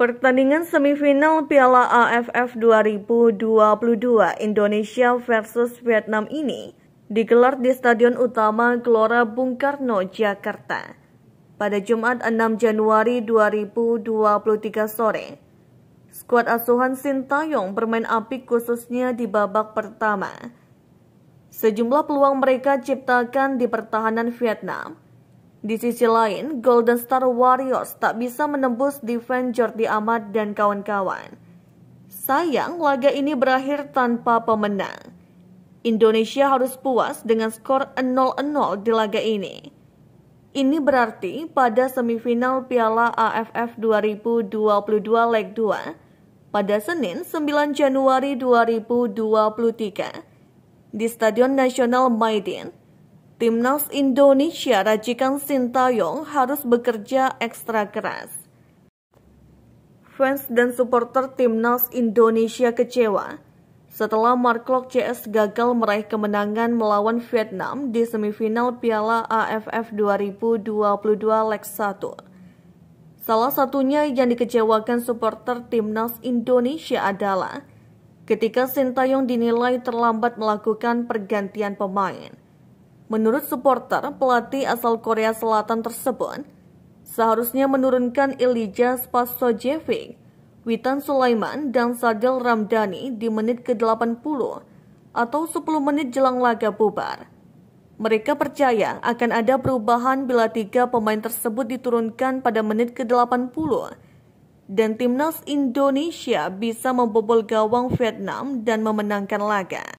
Pertandingan semifinal Piala AFF 2022 Indonesia versus Vietnam ini digelar di Stadion Utama Gelora Bung Karno, Jakarta pada Jumat 6 Januari 2023 sore. Skuad asuhan Sintayong bermain apik khususnya di babak pertama. Sejumlah peluang mereka ciptakan di pertahanan Vietnam, di sisi lain, Golden Star Warriors tak bisa menembus defense Jordi Amat dan kawan-kawan. Sayang, laga ini berakhir tanpa pemenang. Indonesia harus puas dengan skor 0-0 di laga ini. Ini berarti pada semifinal Piala AFF 2022 Leg 2 pada Senin 9 Januari 2023 di Stadion Nasional Maidin, Timnas Indonesia rajikan Sintayong harus bekerja ekstra keras. Fans dan supporter Timnas Indonesia kecewa setelah Marklock CS gagal meraih kemenangan melawan Vietnam di semifinal Piala AFF 2022 Leg 1. Salah satunya yang dikecewakan supporter Timnas Indonesia adalah ketika Sintayong dinilai terlambat melakukan pergantian pemain. Menurut supporter, pelatih asal Korea Selatan tersebut seharusnya menurunkan Elijah Spasojevic, Witan Sulaiman, dan Sadil Ramdhani di menit ke-80 atau 10 menit jelang laga bubar. Mereka percaya akan ada perubahan bila tiga pemain tersebut diturunkan pada menit ke-80 dan timnas Indonesia bisa membobol gawang Vietnam dan memenangkan laga.